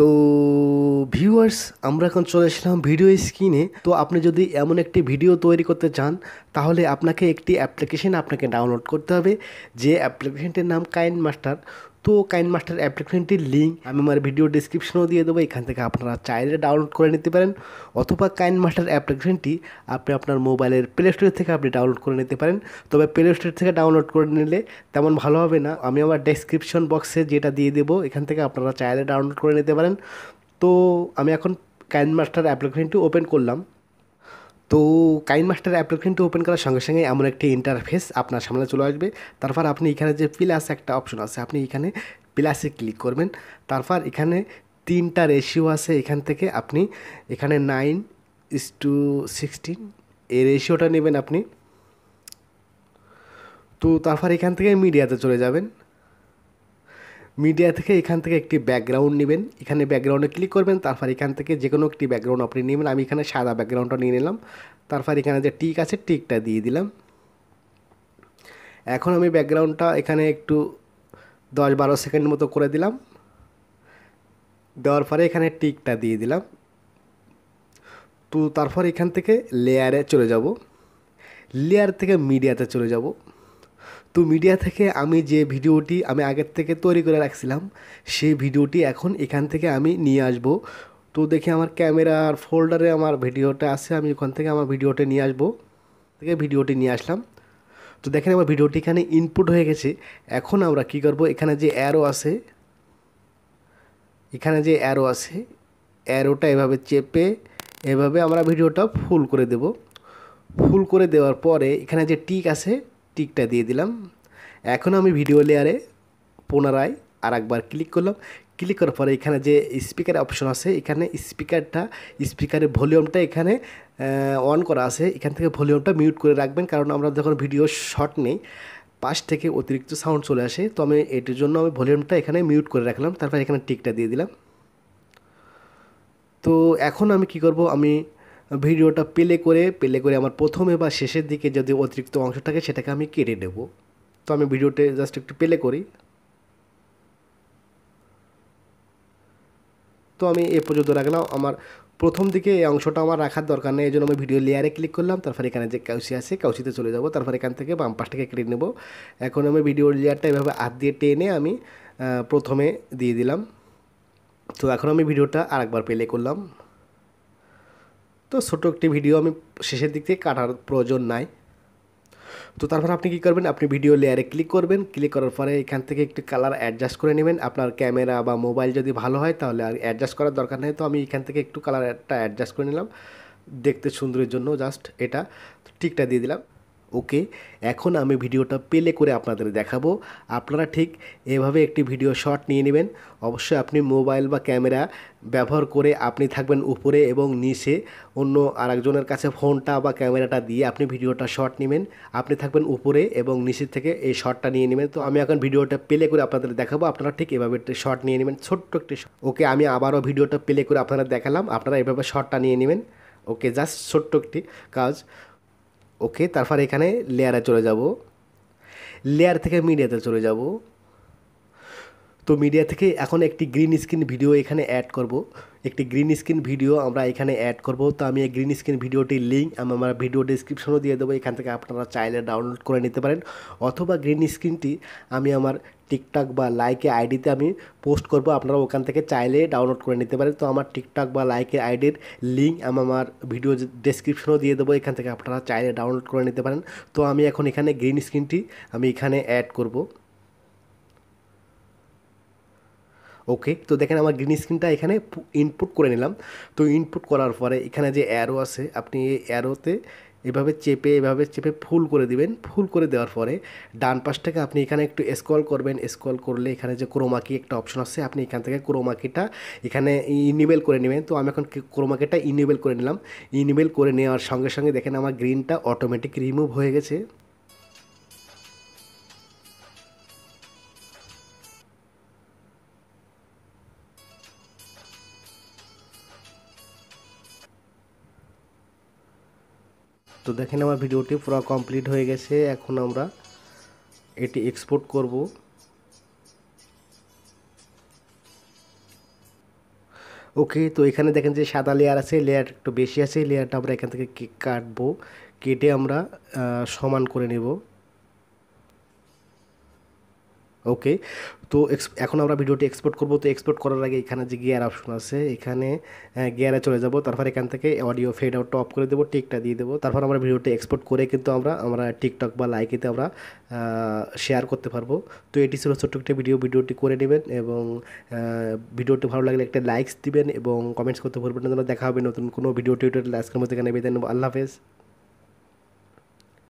তো ভিউয়ার্স আমরা এখন চলে এসেছিলাম ভিডিও স্ক্রিনে তো আপনি যদি এমন একটি ভিডিও তৈরি করতে চান তাহলে আপনাকে একটি অ্যাপ্লিকেশন আপনাকে ডাউনলোড করতে হবে যে অ্যাপ্লিকেশানটির নাম কাইন মাস্টার তো কাইন মাস্টার অ্যাপ্লিকেশনটির লিঙ্ক আমি আমার ভিডিও ডিসক্রিপশনেও দিয়ে দেবো এখান থেকে আপনারা চাইলে ডাউনলোড করে নিতে পারেন অথবা কাইন মাস্টার অ্যাপ্লিকেশনটি আপনি আপনার মোবাইলের প্লে স্টোর থেকে আপনি ডাউনলোড করে নিতে পারেন তবে প্লে স্টোর থেকে ডাউনলোড করে নিলে তেমন ভালো হবে না আমি আমার ডেসক্রিপশন বক্সে যেটা দিয়ে দেবো এখান থেকে আপনারা চাইলে ডাউনলোড করে নিতে পারেন তো আমি এখন কাইন মাস্টার অ্যাপ্লিকেশনটি ওপেন করলাম তো কাইন মাস্টার অ্যাপ্লিকেশনটি ওপেন করার সঙ্গে সঙ্গে এমন একটি ইন্টারফেস আপনার সামনে চলে আসবে তারপর আপনি এখানে যে প্লাস একটা অপশন আছে আপনি এখানে প্লাসে ক্লিক করবেন তারপর এখানে তিনটা রেশিও আছে এখান থেকে আপনি এখানে নাইন ইস টু সিক্সটিন এই রেশিওটা নেবেন আপনি তো তারপর এখান থেকে মিডিয়াতে চলে যাবেন মিডিয়া থেকে এখান থেকে একটি ব্যাকগ্রাউন্ড নেবেন এখানে ব্যাকগ্রাউন্ডে ক্লিক করবেন তারপর এখান থেকে যে কোনো একটি ব্যাকগ্রাউন্ড আপনি নেবেন আমি এখানে সাদা ব্যাকগ্রাউন্ডটা নিয়ে নিলাম তারপর এখানে যে টিক আছে টিকটা দিয়ে দিলাম এখন আমি ব্যাকগ্রাউন্ডটা এখানে একটু দশ বারো সেকেন্ড মতো করে দিলাম দেওয়ার পরে এখানে টিকটা দিয়ে দিলাম তো তারপর এখান থেকে লেয়ারে চলে যাব লেয়ার থেকে মিডিয়াতে চলে যাব তো মিডিয়া থেকে আমি যে ভিডিওটি আমি আগের থেকে তৈরি করে রাখছিলাম সেই ভিডিওটি এখন এখান থেকে আমি নিয়ে আসব তো দেখি আমার ক্যামেরার ফোল্ডারে আমার ভিডিওটা আছে আমি ওখান থেকে আমার ভিডিওটা নিয়ে আসবো থেকে ভিডিওটি নিয়ে আসলাম তো দেখেন আমার ভিডিওটি এখানে ইনপুট হয়ে গেছে এখন আমরা কি করব এখানে যে অ্যারো আছে এখানে যে অ্যারো আছে অ্যারোটা এভাবে চেপে এভাবে আমরা ভিডিওটা ফুল করে দেব ফুল করে দেওয়ার পরে এখানে যে টিক আছে টিকটা দিয়ে দিলাম এখন আমি ভিডিও লেয়ারে পুনরায় আর একবার ক্লিক করলাম ক্লিক করার পরে এখানে যে স্পিকার অপশন আছে এখানে স্পিকারটা স্পিকারের ভলিউমটা এখানে অন করা আছে এখান থেকে ভলিউমটা মিউট করে রাখবেন কারণ আমরা যখন ভিডিও শর্ট নেই পাশ থেকে অতিরিক্ত সাউন্ড চলে আসে তো আমি এটির জন্য আমি ভলিউমটা এখানে মিউট করে রাখলাম তারপর এখানে টিকটা দিয়ে দিলাম তো এখন আমি কি করব আমি ভিডিওটা প্লে করে প্লে করে আমার প্রথমে বা শেষের দিকে যদি অতিরিক্ত অংশ থাকে সেটাকে আমি কেটে নেব তো আমি ভিডিওতে জাস্ট একটু প্লে করি তো আমি এ পর্যন্ত রাখলাম আমার প্রথম দিকে এই অংশটা আমার রাখার দরকার নেই এই জন্য আমি ভিডিও লেয়ারে ক্লিক করলাম তারপর এখানে যে কাউসি আছে কাউসিতে চলে যাব তারপর এখান থেকে বাম থেকে কেটে নেব এখন আমি ভিডিওর লেয়ারটা এভাবে হাত দিয়ে টেনে আমি প্রথমে দিয়ে দিলাম তো এখন আমি ভিডিওটা আরেকবার প্লে করলাম তো ছোটো একটি ভিডিও আমি শেষের দিক থেকে কাটার প্রয়োজন নাই তো তারপর আপনি কি করবেন আপনি ভিডিও লেয়ারে ক্লিক করবেন ক্লিক করার পরে এখান থেকে একটু কালার অ্যাডজাস্ট করে নেবেন আপনার ক্যামেরা বা মোবাইল যদি ভালো হয় তাহলে আর অ্যাডজাস্ট করার দরকার নেই তো আমি এখান থেকে একটু কালারটা অ্যাডজাস্ট করে নিলাম দেখতে সুন্দরের জন্য জাস্ট এটা টিকটা দিয়ে দিলাম ওকে এখন আমি ভিডিওটা পেলে করে আপনাদের দেখাবো আপনারা ঠিক এভাবে একটি ভিডিও শট নিয়ে নেবেন অবশ্যই আপনি মোবাইল বা ক্যামেরা ব্যবহার করে আপনি থাকবেন উপরে এবং নিচে অন্য আরেকজনের কাছে ফোনটা বা ক্যামেরাটা দিয়ে আপনি ভিডিওটা শট নেবেন আপনি থাকবেন উপরে এবং নিচে থেকে এই শটটা নিয়ে নেবেন তো আমি এখন ভিডিওটা প্লে করে আপনাদের দেখাবো আপনারা ঠিক এভাবে একটি শট নিয়ে নেবেন ছোট্ট একটি ওকে আমি আবারও ভিডিওটা প্লে করে আপনারা দেখালাম আপনারা এভাবে শটটা নিয়ে নেবেন ওকে জাস্ট ছোট্ট একটি কাজ ওকে তারপর এখানে লেয়ারে চলে যাব লেয়ার থেকে মিডিয়াতে চলে যাব তো মিডিয়া থেকে এখন একটি গ্রিন স্ক্রিন ভিডিও এখানে অ্যাড করব একটি গ্রিন স্ক্রিন ভিডিও আমরা এখানে অ্যাড করব তো আমি এই গ্রিন স্ক্রিন ভিডিওটির লিঙ্ক আমি আমার ভিডিও ডিসক্রিপশনও দিয়ে দেবো এখান থেকে আপনারা চাইলে ডাউনলোড করে নিতে পারেন অথবা গ্রিন স্ক্রিনটি আমি আমার টিকটক বা লাইকে আইডিতে আমি পোস্ট করব আপনারা ওখান থেকে চাইলে ডাউনলোড করে নিতে পারেন তো আমার টিকটক বা লাইকে আইডির লিঙ্ক আমি আমার ভিডিও ডিসক্রিপশনও দিয়ে দেবো এখান থেকে আপনারা চাইলে ডাউনলোড করে নিতে পারেন তো আমি এখন এখানে গ্রিন স্ক্রিনটি আমি এখানে অ্যাড করব ওকে তো দেখেন আমার গ্রিন স্ক্রিনটা এখানে ইনপুট করে নিলাম তো ইনপুট করার পরে এখানে যে অ্যারো আছে আপনি এই অ্যারোতে এভাবে চেপে এভাবে চেপে ফুল করে দিবেন ফুল করে দেওয়ার পরে ডান পাশটাকে আপনি এখানে একটু স্ক্রল করবেন স্ক্রল করলে এখানে যে ক্রোমাকি একটা অপশন আছে আপনি এখান থেকে ক্রোমাকিটা এখানে ইনিবেল করে নেবেন তো আমি এখন ক্রোমাকিটা ইনিবেল করে নিলাম ইনিবেল করে নেওয়ার সঙ্গে সঙ্গে দেখেন আমার গ্রিনটা অটোমেটিক রিমুভ হয়ে গেছে তো দেখেন আমার ভিডিওটি পুরো কমপ্লিট হয়ে গেছে এখন আমরা এটি এক্সপোর্ট করব ওকে তো এখানে দেখেন যে সাদা লেয়ার আছে লেয়ার একটু বেশি আছে লেয়ারটা আমরা এখান থেকে কেক কাটবো কেটে আমরা সমান করে নেবো ওকে তো এখন আমরা ভিডিওটি এক্সপোর্ট করব তো এক্সপোর্ট করার আগে এখানে যে গিয়ার অপশন আছে এখানে গিয়ারে চলে যাব তারপর এখান থেকে অডিও ফেড আউট টপ করে দেবো টিকটা দিয়ে দেবো তারপর আমরা ভিডিওটি এক্সপোর্ট করে কিন্তু আমরা আমরা টিকটক বা লাইকেতে আমরা শেয়ার করতে পারবো তো এটি ছিল ছোট্ট একটা ভিডিও ভিডিওটি করে নেবেন এবং ভিডিওটি ভালো লাগলে একটা লাইকস দিবেন এবং কমেন্টস করতে ভুলবেন না দেখা হবে নতুন কোনো ভিডিও টিউটোরিয়াল আজকের মধ্যে এখানে বেঁধে নেবো আল্লাহ হাফেজ